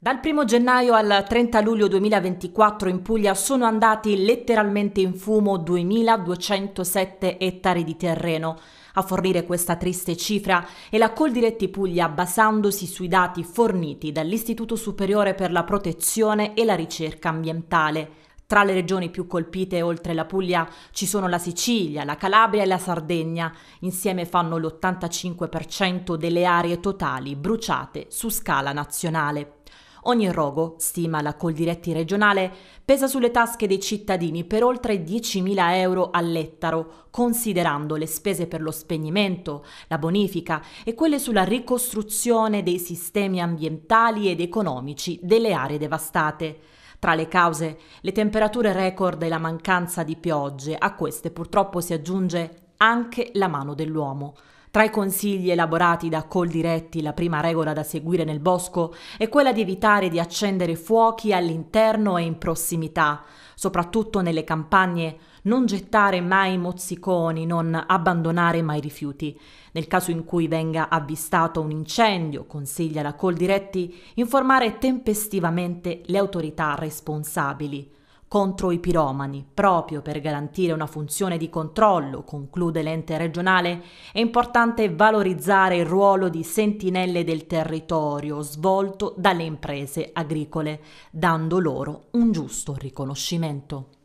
Dal 1 gennaio al 30 luglio 2024 in Puglia sono andati letteralmente in fumo 2.207 ettari di terreno. A fornire questa triste cifra è la Coldiretti Puglia basandosi sui dati forniti dall'Istituto Superiore per la Protezione e la Ricerca Ambientale. Tra le regioni più colpite oltre la Puglia ci sono la Sicilia, la Calabria e la Sardegna. Insieme fanno l'85% delle aree totali bruciate su scala nazionale. Ogni rogo, stima la Coldiretti regionale, pesa sulle tasche dei cittadini per oltre 10.000 euro all'ettaro, considerando le spese per lo spegnimento, la bonifica e quelle sulla ricostruzione dei sistemi ambientali ed economici delle aree devastate. Tra le cause, le temperature record e la mancanza di piogge, a queste purtroppo si aggiunge anche la mano dell'uomo. Tra i consigli elaborati da Coldiretti, la prima regola da seguire nel bosco è quella di evitare di accendere fuochi all'interno e in prossimità, soprattutto nelle campagne, non gettare mai mozziconi, non abbandonare mai rifiuti. Nel caso in cui venga avvistato un incendio, consiglia la Coldiretti informare tempestivamente le autorità responsabili contro i piromani, proprio per garantire una funzione di controllo, conclude l'ente regionale, è importante valorizzare il ruolo di sentinelle del territorio svolto dalle imprese agricole, dando loro un giusto riconoscimento.